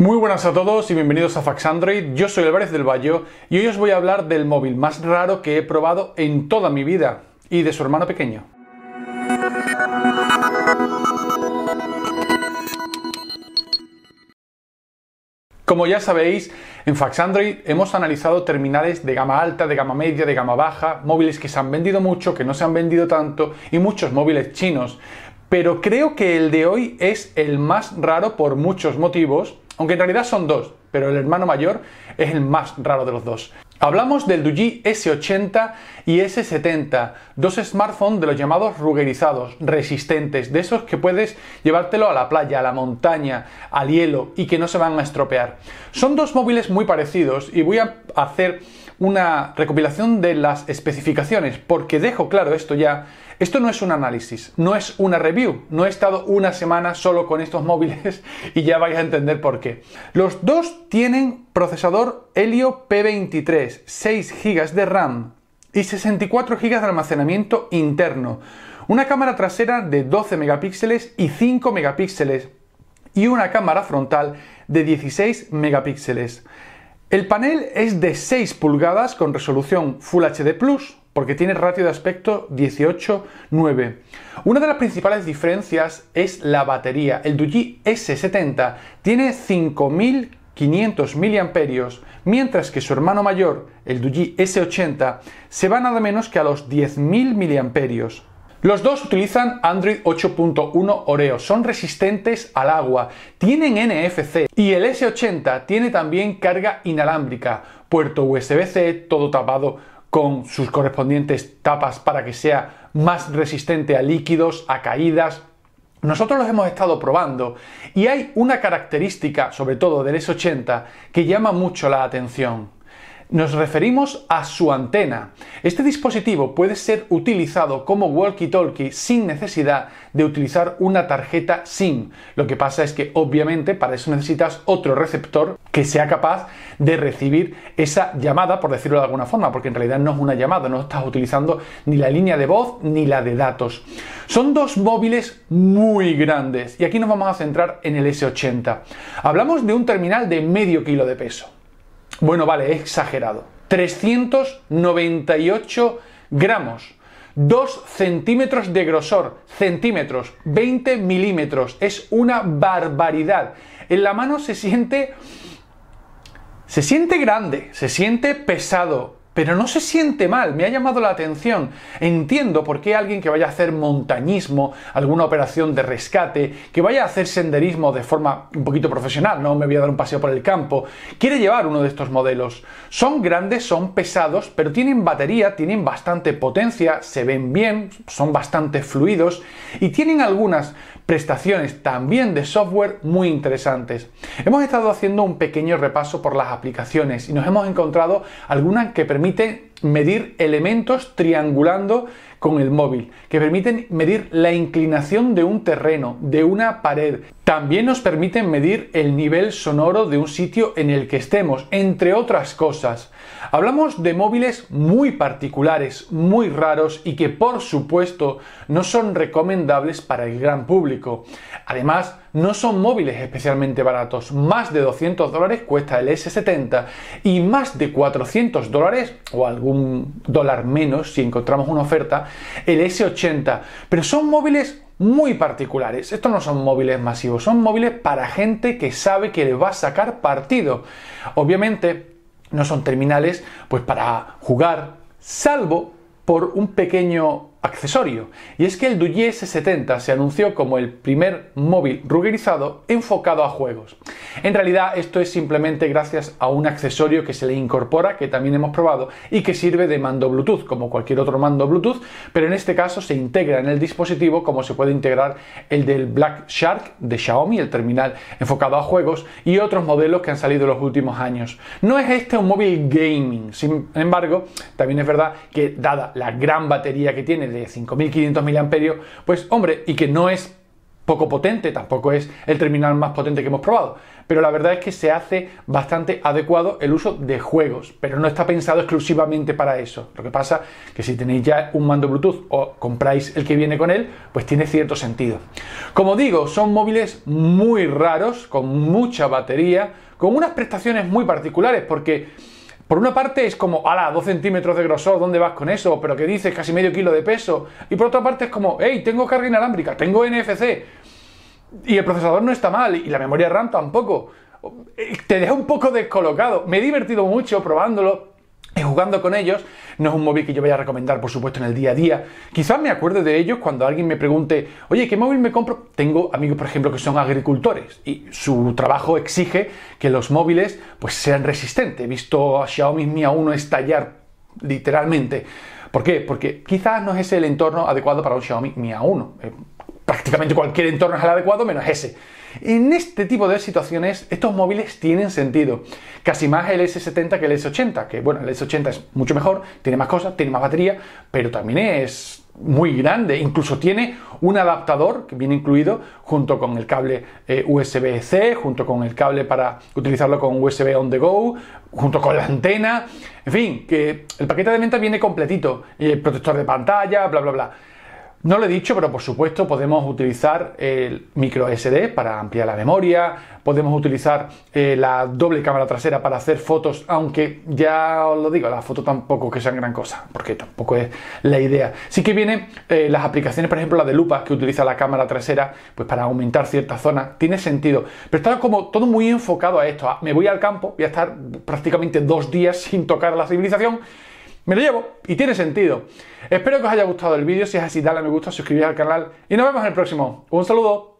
Muy buenas a todos y bienvenidos a Fax Android. Yo soy Álvarez del Valle y hoy os voy a hablar del móvil más raro que he probado en toda mi vida y de su hermano pequeño. Como ya sabéis, en Fax hemos analizado terminales de gama alta, de gama media, de gama baja, móviles que se han vendido mucho, que no se han vendido tanto y muchos móviles chinos. Pero creo que el de hoy es el más raro por muchos motivos aunque en realidad son dos, pero el hermano mayor es el más raro de los dos. Hablamos del Duji S80 y S70, dos smartphones de los llamados rugerizados, resistentes, de esos que puedes llevártelo a la playa, a la montaña, al hielo y que no se van a estropear. Son dos móviles muy parecidos y voy a hacer una recopilación de las especificaciones, porque dejo claro esto ya, esto no es un análisis, no es una review, no he estado una semana solo con estos móviles y ya vais a entender por qué. Los dos tienen procesador Helio P23, 6 GB de RAM y 64 GB de almacenamiento interno, una cámara trasera de 12 megapíxeles y 5 megapíxeles y una cámara frontal de 16 megapíxeles. El panel es de 6 pulgadas con resolución Full HD Plus porque tiene ratio de aspecto 18-9. Una de las principales diferencias es la batería. El Duji S70 tiene 5.500 mAh, mientras que su hermano mayor, el Duji S80, se va nada menos que a los 10.000 mAh. Los dos utilizan Android 8.1 Oreo, son resistentes al agua, tienen NFC y el S80 tiene también carga inalámbrica, puerto USB-C, todo tapado con sus correspondientes tapas para que sea más resistente a líquidos, a caídas. Nosotros los hemos estado probando y hay una característica, sobre todo del S80, que llama mucho la atención. Nos referimos a su antena. Este dispositivo puede ser utilizado como walkie-talkie sin necesidad de utilizar una tarjeta SIM. Lo que pasa es que obviamente para eso necesitas otro receptor que sea capaz de recibir esa llamada, por decirlo de alguna forma, porque en realidad no es una llamada, no estás utilizando ni la línea de voz ni la de datos. Son dos móviles muy grandes y aquí nos vamos a centrar en el S80. Hablamos de un terminal de medio kilo de peso. Bueno, vale, exagerado. 398 gramos. 2 centímetros de grosor, centímetros, 20 milímetros. Es una barbaridad. En la mano se siente... Se siente grande, se siente pesado, pero no se siente mal, me ha llamado la atención. Entiendo por qué alguien que vaya a hacer montañismo, alguna operación de rescate, que vaya a hacer senderismo de forma un poquito profesional, no me voy a dar un paseo por el campo, quiere llevar uno de estos modelos. Son grandes, son pesados, pero tienen batería, tienen bastante potencia, se ven bien, son bastante fluidos y tienen algunas prestaciones también de software muy interesantes. Hemos estado haciendo un pequeño repaso por las aplicaciones y nos hemos encontrado algunas que permiten medir elementos triangulando con el móvil, que permiten medir la inclinación de un terreno, de una pared. También nos permiten medir el nivel sonoro de un sitio en el que estemos, entre otras cosas. Hablamos de móviles muy particulares, muy raros y que por supuesto no son recomendables para el gran público. Además, no son móviles especialmente baratos. Más de 200 dólares cuesta el S70 y más de 400 dólares o algún dólar menos si encontramos una oferta el S80. Pero son móviles muy particulares. Estos no son móviles masivos, son móviles para gente que sabe que le va a sacar partido. Obviamente no son terminales pues para jugar, salvo por un pequeño accesorio, y es que el Duye S70 se anunció como el primer móvil rugerizado enfocado a juegos. En realidad esto es simplemente gracias a un accesorio que se le incorpora, que también hemos probado, y que sirve de mando Bluetooth, como cualquier otro mando Bluetooth, pero en este caso se integra en el dispositivo como se puede integrar el del Black Shark de Xiaomi, el terminal enfocado a juegos, y otros modelos que han salido en los últimos años. No es este un móvil gaming, sin embargo, también es verdad que dada la gran batería que tiene, de 5500 mAh, pues hombre, y que no es poco potente, tampoco es el terminal más potente que hemos probado, pero la verdad es que se hace bastante adecuado el uso de juegos, pero no está pensado exclusivamente para eso. Lo que pasa que si tenéis ya un mando Bluetooth o compráis el que viene con él, pues tiene cierto sentido. Como digo, son móviles muy raros, con mucha batería, con unas prestaciones muy particulares, porque por una parte es como, ala, 2 centímetros de grosor, ¿dónde vas con eso? ¿Pero que dices? Casi medio kilo de peso. Y por otra parte es como, hey, tengo carga inalámbrica, tengo NFC. Y el procesador no está mal, y la memoria RAM tampoco. Eh, te deja un poco descolocado. Me he divertido mucho probándolo. Y jugando con ellos, no es un móvil que yo vaya a recomendar, por supuesto, en el día a día. Quizás me acuerde de ellos cuando alguien me pregunte, oye, ¿qué móvil me compro? Tengo amigos, por ejemplo, que son agricultores y su trabajo exige que los móviles pues, sean resistentes. He visto a Xiaomi Mi A1 estallar literalmente. ¿Por qué? Porque quizás no es ese el entorno adecuado para un Xiaomi Mi A1. Eh, prácticamente cualquier entorno es el adecuado menos ese. En este tipo de situaciones, estos móviles tienen sentido. Casi más el S70 que el S80, que bueno, el S80 es mucho mejor, tiene más cosas, tiene más batería, pero también es muy grande. Incluso tiene un adaptador que viene incluido junto con el cable eh, USB-C, junto con el cable para utilizarlo con USB on the go, junto con la antena. En fin, que el paquete de venta viene completito. el eh, protector de pantalla, bla, bla, bla. No lo he dicho, pero por supuesto podemos utilizar el micro SD para ampliar la memoria, podemos utilizar eh, la doble cámara trasera para hacer fotos, aunque ya os lo digo, las fotos tampoco que sean gran cosa, porque tampoco es la idea. Sí que vienen eh, las aplicaciones, por ejemplo la de lupa que utiliza la cámara trasera, pues para aumentar ciertas zonas, tiene sentido. Pero está como todo muy enfocado a esto. Ah, me voy al campo, voy a estar prácticamente dos días sin tocar la civilización me lo llevo y tiene sentido. Espero que os haya gustado el vídeo, si es así dale a me gusta, suscribíos al canal y nos vemos en el próximo. Un saludo.